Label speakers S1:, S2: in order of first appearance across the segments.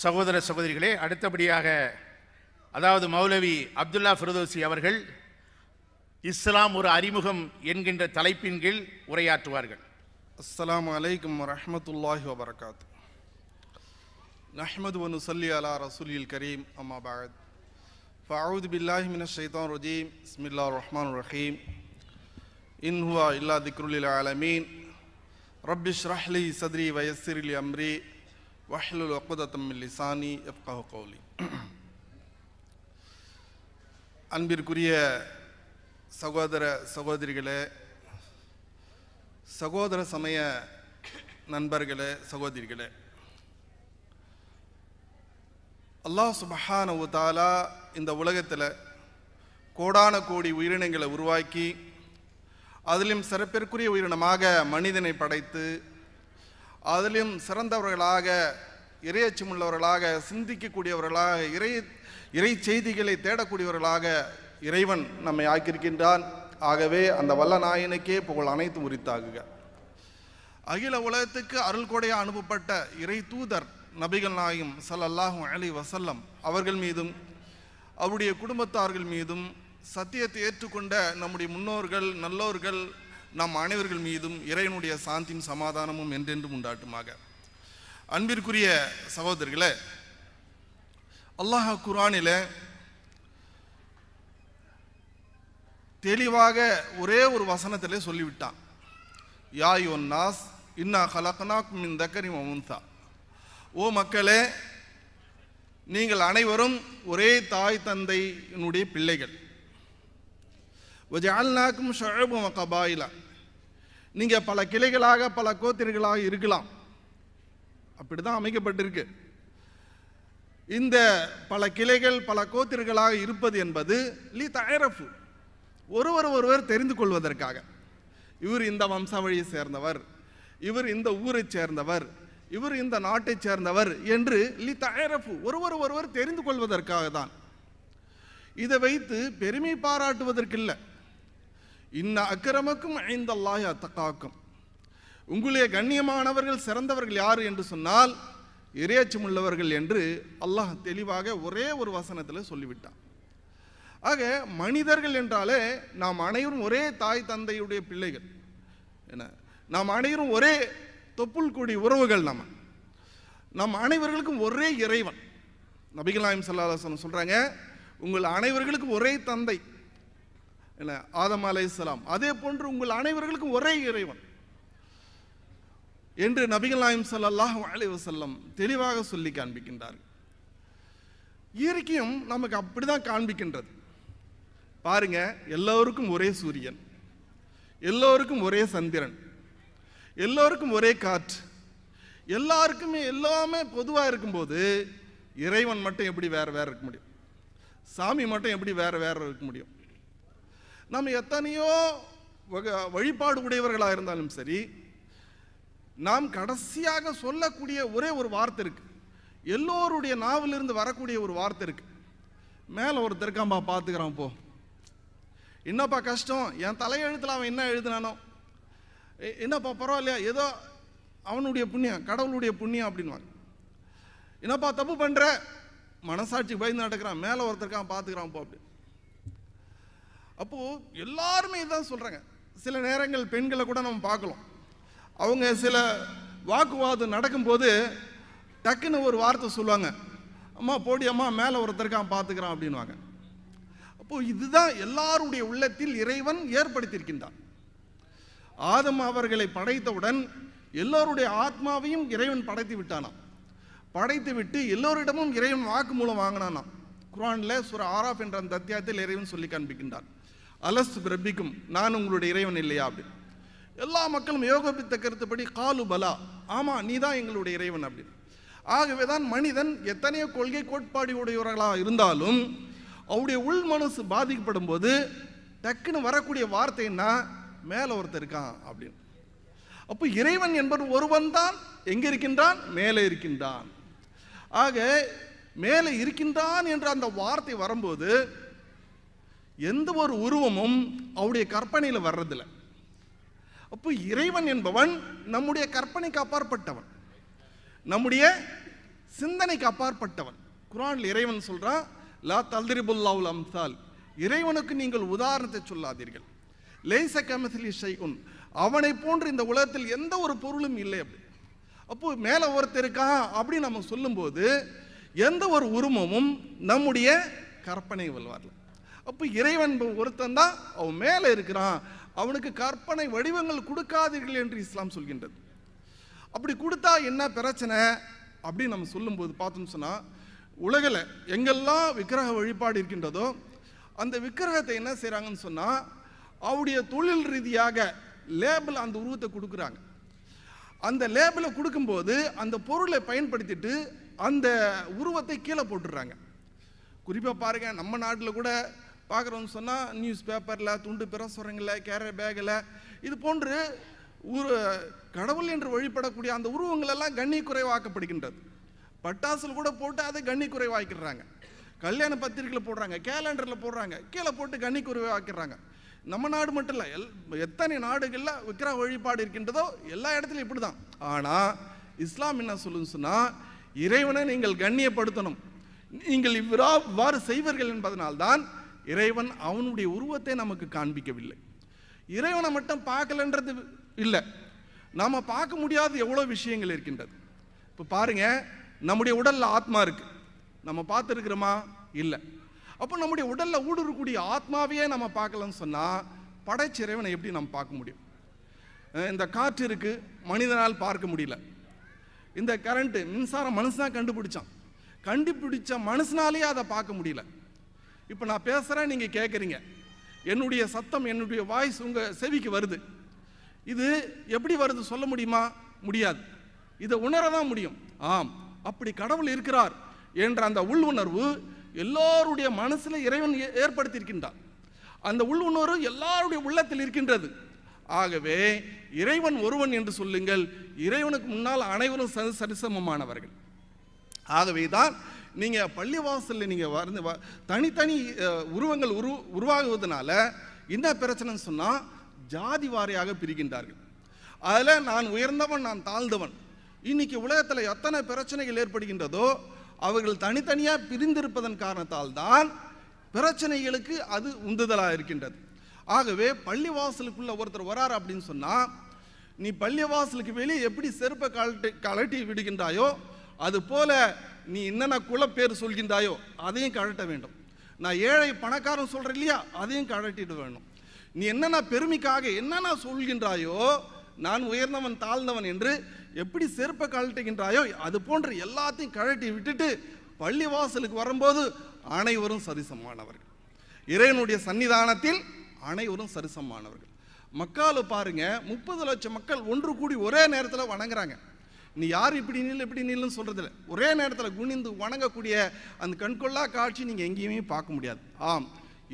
S1: சகோதர சகோதரிகளே அடுத்தபடியாக அதாவது மௌலவி அப்துல்லா ஃபிரதோசி அவர்கள் இஸ்லாம் ஒரு அறிமுகம் என்கின்ற தலைப்பின் கீழ் உரையாற்றுவார்கள் அஸ்லாம் அலைக்கும் வரமத்துல்லாஹி வபரகாத் நஹமது ஒன் சொல்லி அலா ரசூலில் கரீம் அம்மா பாகத் ஃபவுது பில்லாஹி மின ஷைதான் ரஜீம் இஸ்மில்லா ரஹ்மான் ரஹீம் இன்ஹுவா இல்லா திக்ருலில் ஆலமீன் ரப்பிஷ் ரஹ்லி சத்ரி வயசிரிலி அம்ரி வாஹிலுல் ஒக்குதத்தம் லிசானி எப்காஹு கௌலி அன்பிற்குரிய சகோதர சகோதரிகளே சகோதர சமய நண்பர்களே சகோதரிகளே அல்லாஹ் சுபஹான தாலா இந்த உலகத்தில் கோடான கோடி உயிரினங்களை உருவாக்கி அதிலும் சிறப்பிற்குரிய உயிரினமாக மனிதனை படைத்து அதிலும் சிறந்தவர்களாக இறையச்சம் உள்ளவர்களாக சிந்திக்கக்கூடியவர்களாக இறை இறை செய்திகளை தேடக்கூடியவர்களாக இறைவன் நம்மை ஆக்கியிருக்கின்றான் ஆகவே அந்த வல்ல நாயனுக்கே புகழ் அனைத்து உரித்தாகுக அகில உலகத்துக்கு அருள் கொடையாக அனுப்பப்பட்ட இறை தூதர் நபிகள் நாயும் சல்லல்லாஹும் அலி வசல்லம் அவர்கள் மீதும் அவருடைய குடும்பத்தார்கள் மீதும் சத்தியத்தை ஏற்றுக்கொண்ட நம்முடைய முன்னோர்கள் நல்லோர்கள் நம் அனைவர்கள் மீதும் இறைவனுடைய சாந்தியும் சமாதானமும் என்றென்றும் உண்டாட்டுமாக அன்பிற்குரிய சகோதரர்களே அல்லாஹ் குரானில் தெளிவாக ஒரே ஒரு வசனத்திலே சொல்லிவிட்டான் யா யோ நாஸ் இன்னா கலகனா மின் தக்கரி மமுன்தா ஓ மக்களே நீங்கள் அனைவரும் ஒரே தாய் தந்தையினுடைய பிள்ளைகள் ஒஜால்னாக்கும் ஷொழபும் கபாயிலா நீங்கள் பல கிளைகளாக பல கோத்திரிகளாக இருக்கலாம் அப்படி தான் அமைக்கப்பட்டிருக்கு இந்த பல கிளைகள் பல கோத்திரிகளாக இருப்பது என்பது லி தயரஃபு ஒருவர் ஒருவர் தெரிந்து கொள்வதற்காக இவர் இந்த வம்சாவழியை சேர்ந்தவர் இவர் இந்த ஊரை சேர்ந்தவர் இவர் இந்த நாட்டை சேர்ந்தவர் என்று லி தயரஃபு ஒருவர் ஒருவர் தெரிந்து கொள்வதற்காக தான் இதை வைத்து பெருமை பாராட்டுவதற்கில்லை இன்ன அக்கிரமக்கும் அல்லாஹ் அத்தக்காக்கும் உங்களுடைய கண்ணியமானவர்கள் சிறந்தவர்கள் யார் என்று சொன்னால் இறையச்சம் உள்ளவர்கள் என்று அல்லாஹ் தெளிவாக ஒரே ஒரு வசனத்தில் சொல்லிவிட்டான் ஆக மனிதர்கள் என்றாலே நாம் அனைவரும் ஒரே தாய் தந்தையுடைய பிள்ளைகள் என்ன நாம் அனைவரும் ஒரே தொப்புள் கூடி உறவுகள் நம்ம நம் அனைவர்களுக்கும் ஒரே இறைவன் நபிகள் நாயம் சல்லாஹன் சொல்கிறாங்க உங்கள் அனைவர்களுக்கும் ஒரே தந்தை என்ன ஆதம் அலை இஸ்லாம் அதே போன்று உங்கள் அனைவர்களுக்கும் ஒரே இறைவன் என்று நபிகள் நாயம் சல்லாஹ் அலி வசல்லம் தெளிவாக சொல்லி காண்பிக்கின்றார்கள் இயற்கையும் நமக்கு அப்படி தான் காண்பிக்கின்றது பாருங்க எல்லோருக்கும் ஒரே சூரியன் எல்லோருக்கும் ஒரே சந்திரன் எல்லோருக்கும் ஒரே காற்று எல்லாருக்குமே எல்லாமே பொதுவாக இருக்கும்போது இறைவன் மட்டும் எப்படி வேறு வேறு இருக்க முடியும் சாமி மட்டும் எப்படி வேறு வேறு இருக்க முடியும் நம்ம எத்தனையோ வழிபாடு உடையவர்களாக இருந்தாலும் சரி நாம் கடைசியாக சொல்லக்கூடிய ஒரே ஒரு வார்த்தை இருக்கு எல்லோருடைய நாவிலிருந்து வரக்கூடிய ஒரு வார்த்தை இருக்கு மேலே ஒரு தெற்காம்பா பார்த்துக்கிறான் போ என்னப்பா கஷ்டம் என் தலையெழுத்தில் அவன் என்ன எழுதினானோ என்னப்பா பரவாயில்லையா ஏதோ அவனுடைய புண்ணியம் கடவுளுடைய புண்ணியம் அப்படின்வாங்க என்னப்பா தப்பு பண்ணுற மனசாட்சி பயந்து நடக்கிறான் மேலே ஒருத்தருக்கான் பார்த்துக்கிறான் போ அப்படி அப்போது எல்லாருமே இதான் சொல்கிறாங்க சில நேரங்கள் பெண்களை கூட நம்ம பார்க்கலாம் அவங்க சில வாக்குவாதம் நடக்கும்போது டக்குன்னு ஒரு வார்த்தை சொல்லுவாங்க அம்மா போடி அம்மா மேலே ஒருத்தருக்கான் பார்த்துக்கிறான் அப்படின்வாங்க அப்போது இதுதான் எல்லாருடைய உள்ளத்தில் இறைவன் ஏற்படுத்தியிருக்கின்றான் ஆதம் அவர்களை படைத்தவுடன் எல்லோருடைய ஆத்மாவையும் இறைவன் படைத்து விட்டானாம் படைத்து விட்டு எல்லோரிடமும் இறைவன் வாக்கு மூலம் வாங்கினானாம் குரானில் சுர ஆராஃப் என்ற அந்த அத்தியாயத்தில் இறைவன் சொல்லி காண்பிக்கின்றான் அலஸ்து பிரபிக்கும் நான் உங்களுடைய இறைவன் இல்லையா அப்படின்னு எல்லா மக்களும் யோகபித்த கருத்துப்படி காலு பலா ஆமாம் நீ தான் எங்களுடைய இறைவன் அப்படின்னு ஆகவே தான் மனிதன் எத்தனையோ கொள்கை கோட்பாடு உடையவர்களாக இருந்தாலும் அவருடைய உள் மனசு பாதிக்கப்படும் போது டக்குன்னு வரக்கூடிய வார்த்தைன்னா மேலே ஒருத்தர் இருக்கான் அப்படின்னு அப்போ இறைவன் என்பவர் ஒருவன் தான் எங்கே இருக்கின்றான் மேலே இருக்கின்றான் ஆக மேலே இருக்கின்றான் என்ற அந்த வார்த்தை வரும்போது எந்த ஒரு உருவமும் அவருடைய கற்பனையில் வர்றதில்லை அப்போ இறைவன் என்பவன் நம்முடைய கற்பனைக்கு அப்பாற்பட்டவன் நம்முடைய சிந்தனைக்கு அப்பாற்பட்டவன் குரான் இறைவன் சொல்கிறான் லா தல்திரிபுல்லாவுல் அம்சால் இறைவனுக்கு நீங்கள் உதாரணத்தை சொல்லாதீர்கள் லேச கமசிலி ஷை அவனை போன்று இந்த உலகத்தில் எந்த ஒரு பொருளும் இல்லை அப்படி அப்போ மேலே ஒருத்தர் இருக்கா அப்படின்னு நம்ம சொல்லும்போது எந்த ஒரு உருவமும் நம்முடைய கற்பனை வல்வார்கள் அப்போ இறைவன் ஒருத்தன் தான் அவன் மேலே இருக்கிறான் அவனுக்கு கற்பனை வடிவங்கள் கொடுக்காதீர்கள் என்று இஸ்லாம் சொல்கின்றது அப்படி கொடுத்தா என்ன பிரச்சனை அப்படின்னு நம்ம சொல்லும்போது பார்த்தோம்னு சொன்னால் உலகில் எங்கெல்லாம் விக்கிரக வழிபாடு இருக்கின்றதோ அந்த விக்கிரகத்தை என்ன செய்கிறாங்கன்னு சொன்னால் அவருடைய தொழில் ரீதியாக லேபிள் அந்த உருவத்தை கொடுக்குறாங்க அந்த லேபிளை கொடுக்கும்போது அந்த பொருளை பயன்படுத்திட்டு அந்த உருவத்தை கீழே போட்டுடுறாங்க குறிப்பாக பாருங்கள் நம்ம நாட்டில் கூட பார்க்குறோன்னு சொன்னால் நியூஸ் பேப்பரில் துண்டு பிரசுரங்கள கேரட் பேக்கில் இது போன்று ஒரு கடவுள் என்று வழிபடக்கூடிய அந்த உருவங்களெல்லாம் கண்ணி குறைவாக்கப்படுகின்றது பட்டாசில் கூட போட்டு அதை கண்ணி குறைவாக்கிடுறாங்க கல்யாண பத்திரிகையில் போடுறாங்க கேலண்டரில் போடுறாங்க கீழே போட்டு கண்ணி குறைவாக்கிடுறாங்க நம்ம நாடு மட்டும் இல்லை எல் எத்தனை நாடுகளில் விக்கிர வழிபாடு இருக்கின்றதோ எல்லா இடத்துலையும் இப்படி தான் ஆனால் இஸ்லாம் என்ன சொல்லுன்னு சொன்னால் இறைவனை நீங்கள் கண்ணியப்படுத்தணும் நீங்கள் இவ்வாறு செய்வர்கள் என்பதனால்தான் இறைவன் அவனுடைய உருவத்தை நமக்கு காண்பிக்கவில்லை இறைவனை மட்டும் பார்க்கலன்றது இல்லை நாம் பார்க்க முடியாத எவ்வளோ விஷயங்கள் இருக்கின்றது இப்போ பாருங்கள் நம்முடைய உடலில் ஆத்மா இருக்குது நம்ம பார்த்துருக்குறோமா இல்லை அப்போ நம்முடைய உடலில் ஊடுருக்கூடிய ஆத்மாவையே நம்ம பார்க்கலன்னு சொன்னால் படைச்சிறைவனை எப்படி நம்ம பார்க்க முடியும் இந்த காற்று இருக்குது மனிதனால் பார்க்க முடியல இந்த கரண்ட்டு மின்சாரம் மனுஷனாக கண்டுபிடிச்சான் கண்டுபிடிச்ச மனுஷனாலேயே அதை பார்க்க முடியல இப்போ நான் பேசுகிறேன் நீங்கள் கேட்குறீங்க என்னுடைய சத்தம் என்னுடைய வாய்ஸ் உங்கள் செவிக்கு வருது இது எப்படி வருது சொல்ல முடியுமா முடியாது இதை உணர தான் முடியும் ஆம் அப்படி கடவுள் இருக்கிறார் என்ற அந்த உள்ளுணர்வு எல்லோருடைய மனசில் இறைவன் ஏற்படுத்தியிருக்கின்றார் அந்த உள்ளுணர்வு எல்லாருடைய உள்ளத்தில் இருக்கின்றது ஆகவே இறைவன் ஒருவன் என்று சொல்லுங்கள் இறைவனுக்கு முன்னால் அனைவரும் சரிசமமானவர்கள் ஆகவே தான் நீங்கள் பள்ளிவாசலில் நீங்கள் வந்து தனித்தனி உருவங்கள் உரு உருவாகுவதனால என்ன பிரச்சனைன்னு சொன்னால் ஜாதி வாரியாக பிரிக்கின்றார்கள் அதில் நான் உயர்ந்தவன் நான் தாழ்ந்தவன் இன்னைக்கு உலகத்தில் எத்தனை பிரச்சனைகள் ஏற்படுகின்றதோ அவர்கள் தனித்தனியாக பிரிந்திருப்பதன் காரணத்தால் தான் பிரச்சனைகளுக்கு அது உந்துதலாக இருக்கின்றது ஆகவே பள்ளிவாசலுக்குள்ளே ஒருத்தர் வராரு அப்படின்னு சொன்னால் நீ பள்ளிவாசலுக்கு வெளியே எப்படி செருப்பை கழட்டி கழட்டி விடுகின்றாயோ அது போல நீ என்னென்ன குலப்பேர் சொல்கின்றாயோ அதையும் கழட்ட வேண்டும் நான் ஏழை பணக்காரன் சொல்கிறேன் இல்லையா அதையும் கழட்டிட்டு வேணும் நீ என்னென்ன பெருமைக்காக என்னென்ன சொல்கின்றாயோ நான் உயர்ந்தவன் தாழ்ந்தவன் என்று எப்படி செருப்பை கழட்டுகின்றாயோ அது போன்ற எல்லாத்தையும் கழட்டி விட்டுட்டு பள்ளி வாசலுக்கு வரும்போது அனைவரும் சரிசமானவர்கள் இறைவனுடைய சன்னிதானத்தில் அனைவரும் சரிசமானவர்கள் மக்காலு பாருங்க முப்பது லட்சம் மக்கள் ஒன்று கூடி ஒரே நேரத்தில் வணங்குறாங்க நீ யார் இப்படி நில் இப்படி நில்லுன்னு சொல்கிறதில்ல ஒரே நேரத்தில் குனிந்து வணங்கக்கூடிய அந்த கண்கொள்ளா காட்சி நீங்கள் எங்கேயுமே பார்க்க முடியாது ஆம்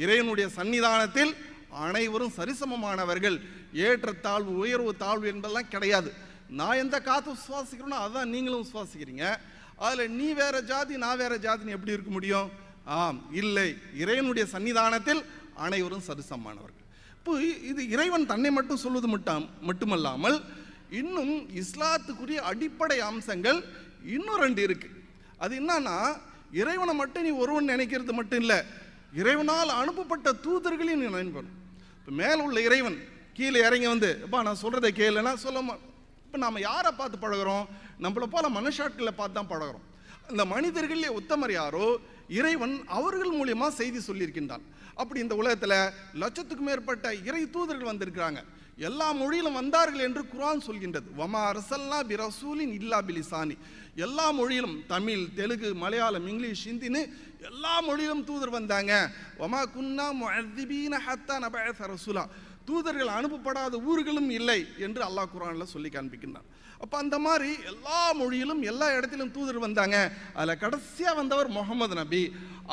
S1: இறைவனுடைய சன்னிதானத்தில் அனைவரும் சரிசமமானவர்கள் ஏற்றத்தாழ்வு உயர்வு தாழ்வு என்பதெல்லாம் கிடையாது நான் எந்த காத்து சுவாசிக்கிறேனோ அதுதான் நீங்களும் சுவாசிக்கிறீங்க அதில் நீ வேற ஜாதி நான் வேற ஜாதின்னு எப்படி இருக்க முடியும் ஆம் இல்லை இறைவனுடைய சன்னிதானத்தில் அனைவரும் சரிசமமானவர்கள் இப்போ இது இறைவன் தன்னை மட்டும் சொல்வது மட்டும் மட்டுமல்லாமல் இன்னும் இஸ்லாத்துக்குரிய அடிப்படை அம்சங்கள் இன்னும் ரெண்டு இருக்குது அது என்னன்னா இறைவனை மட்டும் நீ ஒருவன் நினைக்கிறது மட்டும் இல்லை இறைவனால் அனுப்பப்பட்ட தூதர்களையும் நீ நினைப்பணும் இப்போ மேலே உள்ள இறைவன் கீழே இறங்கி வந்து அப்பா நான் சொல்கிறத கேளுன்னா சொல்ல இப்போ நாம் யாரை பார்த்து பழகிறோம் நம்மளை போல் மனுஷாட்களை பார்த்து தான் பழகிறோம் இந்த மனிதர்களே உத்தமர் யாரோ இறைவன் அவர்கள் மூலியமா செய்தி சொல்லியிருக்கின்றான் அப்படி இந்த உலகத்தில் லட்சத்துக்கும் மேற்பட்ட இறை தூதர்கள் வந்திருக்கிறாங்க எல்லா மொழியிலும் வந்தார்கள் என்று குரான் சொல்கின்றது வமா அரசல்லா பிரசூலின் இல்லா பிலிசானி எல்லா மொழியிலும் தமிழ் தெலுங்கு மலையாளம் இங்கிலீஷ் ஹிந்தின்னு எல்லா மொழியிலும் தூதர் வந்தாங்க வமா குன்னா ஹத்தா ரசூலா தூதர்கள் அனுப்பப்படாத ஊர்களும் இல்லை என்று அல்லாஹ் குரானில் சொல்லி காண்பிக்கின்றான் அப்போ அந்த மாதிரி எல்லா மொழியிலும் எல்லா இடத்திலும் தூதர் வந்தாங்க அதில் கடைசியாக வந்தவர் முகமது நபி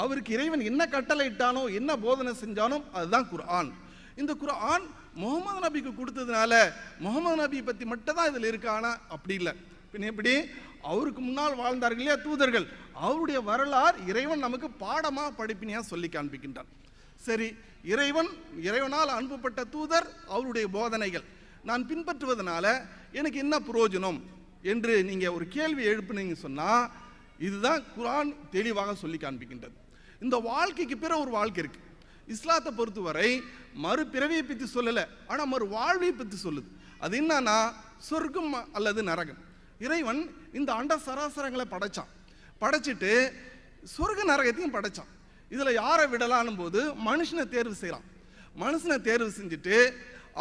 S1: அவருக்கு இறைவன் என்ன கட்டளை இட்டானோ என்ன போதனை செஞ்சானோ அதுதான் குர்ஆன் இந்த குர்ஆன் முகமது நபிக்கு கொடுத்ததுனால முகமது நபி பற்றி மட்டும் தான் இதில் இருக்கானா அப்படி இல்லை பின் எப்படி அவருக்கு முன்னால் வாழ்ந்தார்கள் இல்லையா தூதர்கள் அவருடைய வரலாறு இறைவன் நமக்கு பாடமாக படிப்பினையாக சொல்லி காண்பிக்கின்றான் சரி இறைவன் இறைவனால் அனுப்பப்பட்ட தூதர் அவருடைய போதனைகள் நான் பின்பற்றுவதனால எனக்கு என்ன புரோஜனம் என்று நீங்கள் ஒரு கேள்வி எழுப்பினீங்க சொன்னால் இதுதான் குரான் தெளிவாக சொல்லி காண்பிக்கின்றது இந்த வாழ்க்கைக்கு பிற ஒரு வாழ்க்கை இருக்குது இஸ்லாத்தை பொறுத்தவரை மறுபிறவியை பற்றி சொல்லலை ஆனால் மறு வாழ்வை பற்றி சொல்லுது அது என்னன்னா சொர்க்கம் அல்லது நரகம் இறைவன் இந்த அண்ட சராசரங்களை படைச்சான் படைச்சிட்டு சொர்க்க நரகத்தையும் படைச்சான் இதில் யாரை விடலான்னு போது மனுஷனை தேர்வு செய்யலாம் மனுஷனை தேர்வு செஞ்சுட்டு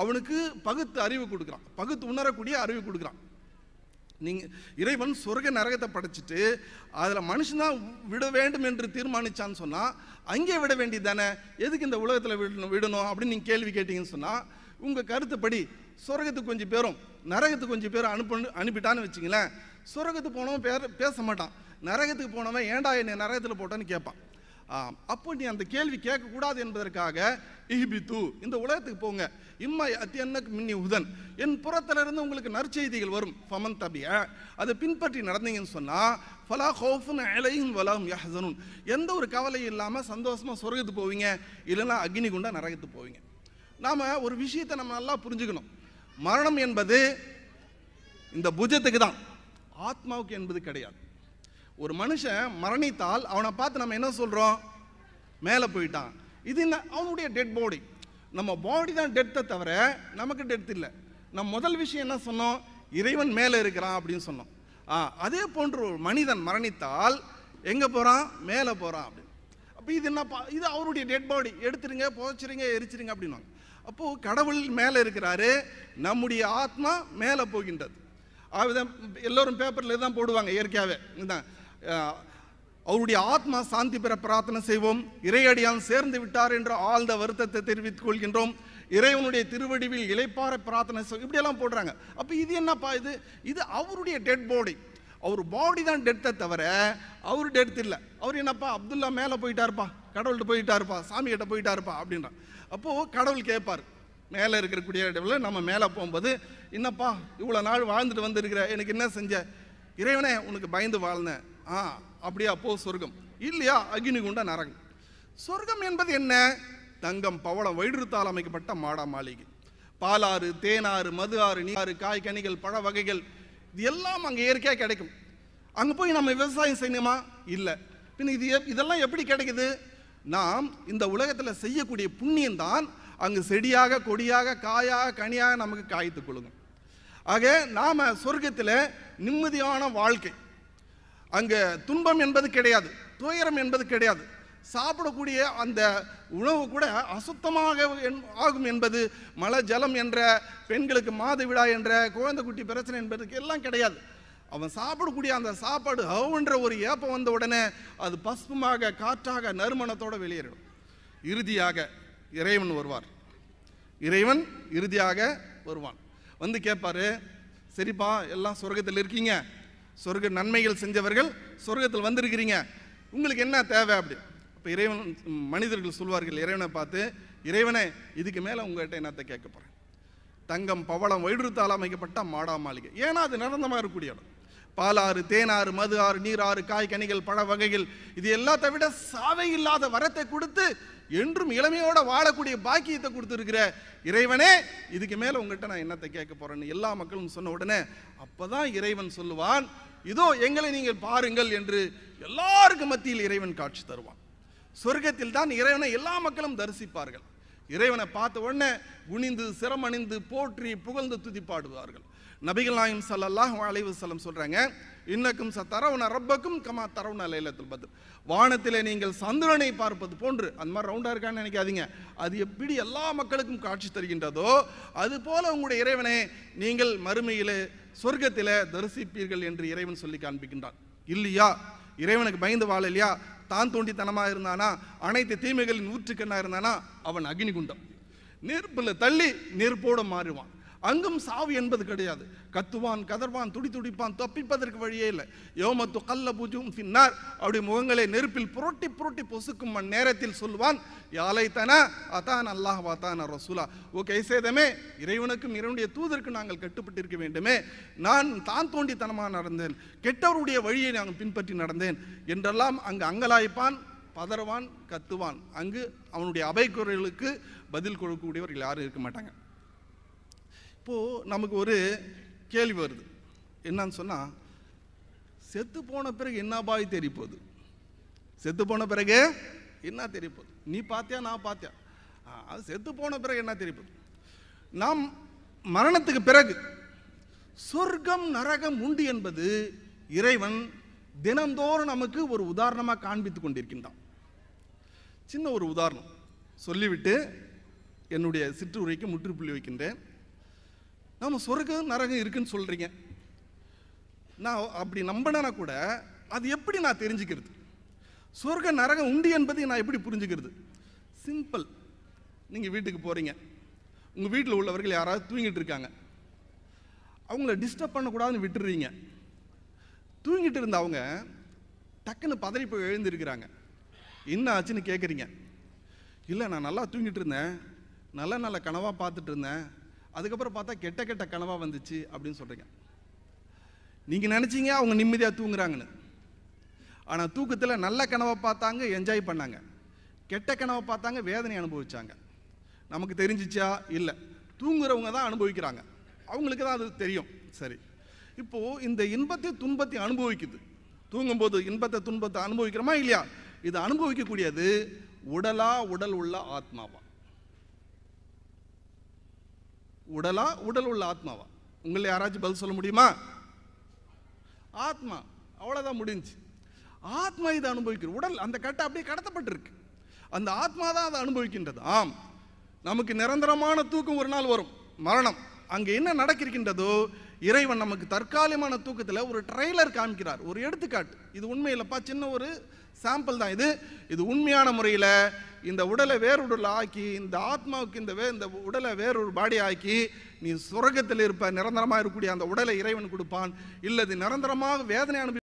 S1: அவனுக்கு பகுத்து அறிவு கொடுக்குறான் பகுத்து உணரக்கூடிய அறிவு கொடுக்குறான் நீங்கள் இறைவன் சொர்க்க நரகத்தை படைச்சிட்டு அதில் மனுஷனாக விட வேண்டும் என்று தீர்மானிச்சான்னு சொன்னால் அங்கே விட வேண்டியது தானே எதுக்கு இந்த உலகத்தில் விடணும் விடணும் அப்படின்னு நீங்கள் கேள்வி கேட்டீங்கன்னு சொன்னால் உங்கள் கருத்துப்படி சொர்க்கத்துக்கு கொஞ்சம் பேரும் நரகத்துக்கு கொஞ்சம் பேரும் அனுப்ப அனுப்பிட்டான்னு வச்சுங்களேன் சொர்க்கத்துக்கு போனவன் பேர பேச மாட்டான் நரகத்துக்கு போனவன் ஏண்டா என்னை நரகத்தில் போட்டான்னு கேட்பான் அப்போ நீ அந்த கேள்வி கேட்கக்கூடாது என்பதற்காக இஹிபித்து இந்த உலகத்துக்கு போங்க இம்மா அத்தியன்னக்கு மின்னி உதன் என் புறத்திலிருந்து உங்களுக்கு நற்செய்திகள் வரும் ஃபமன் தபிய அதை பின்பற்றி நடந்தீங்கன்னு சொன்னால் ஃபலா ஹோஃபுன் அலையும் வலாம் யஹனுன் எந்த ஒரு கவலையும் இல்லாமல் சந்தோஷமாக சொர்க்கத்து போவீங்க இல்லைன்னா அக்னி குண்டா நரகத்து போவீங்க நாம் ஒரு விஷயத்தை நம்ம நல்லா புரிஞ்சுக்கணும் மரணம் என்பது இந்த புஜத்துக்கு தான் ஆத்மாவுக்கு என்பது கிடையாது ஒரு மனுஷன் மரணித்தால் அவனை பார்த்து நம்ம என்ன சொல்கிறோம் மேலே போயிட்டான் இது என்ன அவனுடைய டெட் பாடி நம்ம பாடி தான் டெத்தை தவிர நமக்கு டெத் இல்லை நம்ம முதல் விஷயம் என்ன சொன்னோம் இறைவன் மேலே இருக்கிறான் அப்படின்னு சொன்னோம் அதே போன்று ஒரு மனிதன் மரணித்தால் எங்கே போகிறான் மேலே போகிறான் அப்படின்னு அப்போ இது என்ன இது அவருடைய டெட் பாடி எடுத்துருங்க புதைச்சிருங்க எரிச்சிருங்க அப்படின்வாங்க அப்போது கடவுள் மேலே இருக்கிறாரு நம்முடைய ஆத்மா மேலே போகின்றது எல்லோரும் பேப்பரில் தான் போடுவாங்க இயற்கையாகவே இதுதான் அவருடைய ஆத்மா சாந்தி பெற பிரார்த்தனை செய்வோம் இறையடியான் சேர்ந்து விட்டார் என்று ஆழ்ந்த வருத்தத்தை தெரிவித்துக் கொள்கின்றோம் இறைவனுடைய திருவடிவில் இலைப்பார பிரார்த்தனை செய்வோம் இப்படியெல்லாம் போடுறாங்க அப்போ இது என்னப்பா இது இது அவருடைய டெட் பாடி அவர் பாடி தான் டெத்தை தவிர அவர் டெட் இல்லை அவர் என்னப்பா அப்துல்லா மேலே போயிட்டாருப்பா கடவுள்கிட்ட போயிட்டாருப்பா சாமிகிட்ட போயிட்டாருப்பா அப்படின்றான் அப்போது கடவுள் கேட்பார் மேலே இருக்கக்கூடிய இடத்துல நம்ம மேலே போகும்போது என்னப்பா இவ்வளோ நாள் வாழ்ந்துட்டு வந்திருக்கிற எனக்கு என்ன செஞ்ச இறைவனே உனக்கு பயந்து வாழ்ந்தேன் ஆ அப்படியா போ சொர்க்கம் இல்லையா அக்னி குண்ட நரகம் சொர்க்கம் என்பது என்ன தங்கம் பவளம் வைடுத்தால் அமைக்கப்பட்ட மாடா மாளிகை பாலாறு தேனாறு மது ஆறு நீராறு காய் கனிகள் பழ வகைகள் இது எல்லாம் அங்கே இயற்கையாக கிடைக்கும் அங்கே போய் நம்ம விவசாயம் செய்யணுமா இல்லை பின் இது இதெல்லாம் எப்படி கிடைக்குது நாம் இந்த உலகத்தில் செய்யக்கூடிய புண்ணியம் தான் அங்கு செடியாக கொடியாக காயாக கனியாக நமக்கு காய்த்து கொள்ளுங்க ஆக நாம் சொர்க்கத்தில் நிம்மதியான வாழ்க்கை அங்கே துன்பம் என்பது கிடையாது துயரம் என்பது கிடையாது சாப்பிடக்கூடிய அந்த உணவு கூட அசுத்தமாக ஆகும் என்பது மல ஜலம் என்ற பெண்களுக்கு மாதவிடா என்ற குழந்தை குட்டி பிரச்சனை என்பதுக்கு எல்லாம் கிடையாது அவன் சாப்பிடக்கூடிய அந்த சாப்பாடு ஹவுன்ற ஒரு ஏப்பம் வந்த உடனே அது பசுமாக காற்றாக நறுமணத்தோடு வெளியேறிடும் இறுதியாக இறைவன் வருவார் இறைவன் இறுதியாக வருவான் வந்து கேட்பாரு சரிப்பா எல்லாம் சொர்க்கத்தில் இருக்கீங்க சொர்க்க நன்மைகள் செஞ்சவர்கள் சொர்க்கத்தில் வந்திருக்கிறீங்க உங்களுக்கு என்ன தேவை அப்படி இப்போ இறைவன் மனிதர்கள் சொல்வார்கள் இறைவனை பார்த்து இறைவனை இதுக்கு மேலே உங்கள்கிட்ட என்னத்தை கேட்க போகிறேன் தங்கம் பவளம் வயிறுத்தால் அமைக்கப்பட்ட மாடா மாளிகை ஏன்னா அது நிரந்தரமாக இருக்கக்கூடிய இடம் பாலாறு தேனாறு மது ஆறு நீராறு காய் கனிகள் பழ வகைகள் இது எல்லாத்தை விட சாவை இல்லாத வரத்தை கொடுத்து என்றும் இளமையோட வாழக்கூடிய பாக்கியத்தை கொடுத்துருக்கிற இறைவனே இதுக்கு மேலே உங்கள்கிட்ட நான் என்னத்தை கேட்க போகிறேன்னு எல்லா மக்களும் சொன்ன உடனே அப்போ தான் இறைவன் சொல்லுவான் இதோ எங்களை நீங்கள் பாருங்கள் என்று எல்லாருக்கும் மத்தியில் இறைவன் காட்சி தருவான் சொர்க்கத்தில் தான் இறைவனை எல்லா மக்களும் தரிசிப்பார்கள் இறைவனை பார்த்த உடனே குனிந்து சிரமணிந்து போற்றி புகழ்ந்து துதி பாடுவார்கள் நபிகள் நாயம் சல்லாஹ் அலைவு செல்லம் சொல்கிறாங்க இன்னக்கும் சத்தரவுன ரப்பக்கும் கமா தரவுன லைலத்தில் பத்து வானத்தில் நீங்கள் சந்திரனை பார்ப்பது போன்று அந்த மாதிரி ரவுண்டாக இருக்கான்னு நினைக்காதீங்க அது எப்படி எல்லா மக்களுக்கும் காட்சி தருகின்றதோ அது போல உங்களுடைய இறைவனை நீங்கள் மறுமையில் சொர்க்கத்தில் தரிசிப்பீர்கள் என்று இறைவன் சொல்லி காண்பிக்கின்றான் இல்லையா இறைவனுக்கு பயந்து வாழ இல்லையா தான் தோண்டித்தனமாக இருந்தானா அனைத்து தீமைகளின் ஊற்றுக்கண்ணாக இருந்தானா அவன் குண்டம் நெருப்பில் தள்ளி நெருப்போடு மாறுவான் அங்கும் சாவு என்பது கிடையாது கத்துவான் கதர்வான் துடி துடிப்பான் தப்பிப்பதற்கு வழியே இல்லை யோமத்து கல்ல பூஜும் பின்னார் அப்படி முகங்களை நெருப்பில் புரட்டி புரட்டி பொசுக்கும் நேரத்தில் சொல்லுவான் யாலைத்தனா அதான் அல்லாஹ் வாத்தான ரசூலா ஓ சேதமே இறைவனுக்கும் இறைவனுடைய தூதருக்கு நாங்கள் கட்டுப்பட்டிருக்க வேண்டுமே நான் தான் தோண்டித்தனமாக நடந்தேன் கெட்டவருடைய வழியை நாங்கள் பின்பற்றி நடந்தேன் என்றெல்லாம் அங்கு அங்கலாய்ப்பான் பதறவான் கத்துவான் அங்கு அவனுடைய அபைக்குறைகளுக்கு பதில் கொடுக்கக்கூடியவர்கள் யாரும் இருக்க மாட்டாங்க அப்போது நமக்கு ஒரு கேள்வி வருது என்னன்னு சொன்னால் செத்து போன பிறகு என்ன பாய் தெரிய போகுது செத்து போன பிறகு என்ன தெரிய போகுது நீ பார்த்தியா நான் பார்த்தியா அது செத்து போன பிறகு என்ன தெரிய போகுது நாம் மரணத்துக்கு பிறகு சொர்க்கம் நரகம் உண்டு என்பது இறைவன் தினந்தோறும் நமக்கு ஒரு உதாரணமாக காண்பித்து கொண்டிருக்கின்றான் சின்ன ஒரு உதாரணம் சொல்லிவிட்டு என்னுடைய சிற்றுரைக்கு முற்றுப்புள்ளி வைக்கின்றேன் நம்ம சொர்க்கம் நரகம் இருக்குன்னு சொல்கிறீங்க நான் அப்படி நம்பினா கூட அது எப்படி நான் தெரிஞ்சுக்கிறது சொர்க்க நரகம் உண்டு என்பதை நான் எப்படி புரிஞ்சுக்கிறது சிம்பிள் நீங்கள் வீட்டுக்கு போகிறீங்க உங்கள் வீட்டில் உள்ளவர்கள் யாராவது தூங்கிட்டு இருக்காங்க அவங்கள டிஸ்டர்ப் பண்ணக்கூடாதுன்னு விட்டுடுறீங்க தூங்கிட்டு இருந்த அவங்க டக்குன்னு பதறி போய் எழுந்திருக்கிறாங்க என்ன ஆச்சுன்னு கேட்குறீங்க இல்லை நான் நல்லா தூங்கிட்டு இருந்தேன் நல்ல நல்ல கனவாக பார்த்துட்டு இருந்தேன் அதுக்கப்புறம் பார்த்தா கெட்ட கெட்ட கனவாக வந்துச்சு அப்படின்னு சொல்கிறீங்க நீங்கள் நினச்சிங்க அவங்க நிம்மதியாக தூங்குறாங்கன்னு ஆனால் தூக்கத்தில் நல்ல கனவை பார்த்தாங்க என்ஜாய் பண்ணாங்க கெட்ட கனவை பார்த்தாங்க வேதனை அனுபவிச்சாங்க நமக்கு தெரிஞ்சிச்சா இல்லை தூங்குறவங்க தான் அனுபவிக்கிறாங்க அவங்களுக்கு தான் அது தெரியும் சரி இப்போது இந்த இன்பத்தை துன்பத்தை அனுபவிக்குது தூங்கும்போது இன்பத்தை துன்பத்தை அனுபவிக்கிறோமா இல்லையா இது அனுபவிக்கக்கூடியது உடலா உடல் உள்ள ஆத்மாவா உடலா உடல் உள்ள ஆத்மாவா உங்களை யாராச்சும் பதில் சொல்ல முடியுமா ஆத்மா அவ்வளோதான் முடிஞ்சு ஆத்மா இதை அனுபவிக்கிற உடல் அந்த கட்டை அப்படியே கடத்தப்பட்டிருக்கு அந்த ஆத்மா தான் அதை அனுபவிக்கின்றது ஆம் நமக்கு நிரந்தரமான தூக்கம் ஒரு நாள் வரும் மரணம் அங்கே என்ன நடக்கிருக்கின்றதோ இறைவன் நமக்கு தற்காலிகமான தூக்கத்தில் ஒரு ட்ரெய்லர் காமிக்கிறார் ஒரு எடுத்துக்காட்டு இது உண்மையிலப்பா சின்ன ஒரு சாம்பிள் தான் இது இது உண்மையான முறையில் இந்த உடலை வேறொடல ஆக்கி இந்த ஆத்மாவுக்கு இந்த வே இந்த உடலை ஒரு பாடி ஆக்கி நீ சுரகத்தில் இருப்ப நிரந்தரமாக இருக்கக்கூடிய அந்த உடலை இறைவன் கொடுப்பான் இது நிரந்தரமாக வேதனை அனுப்பி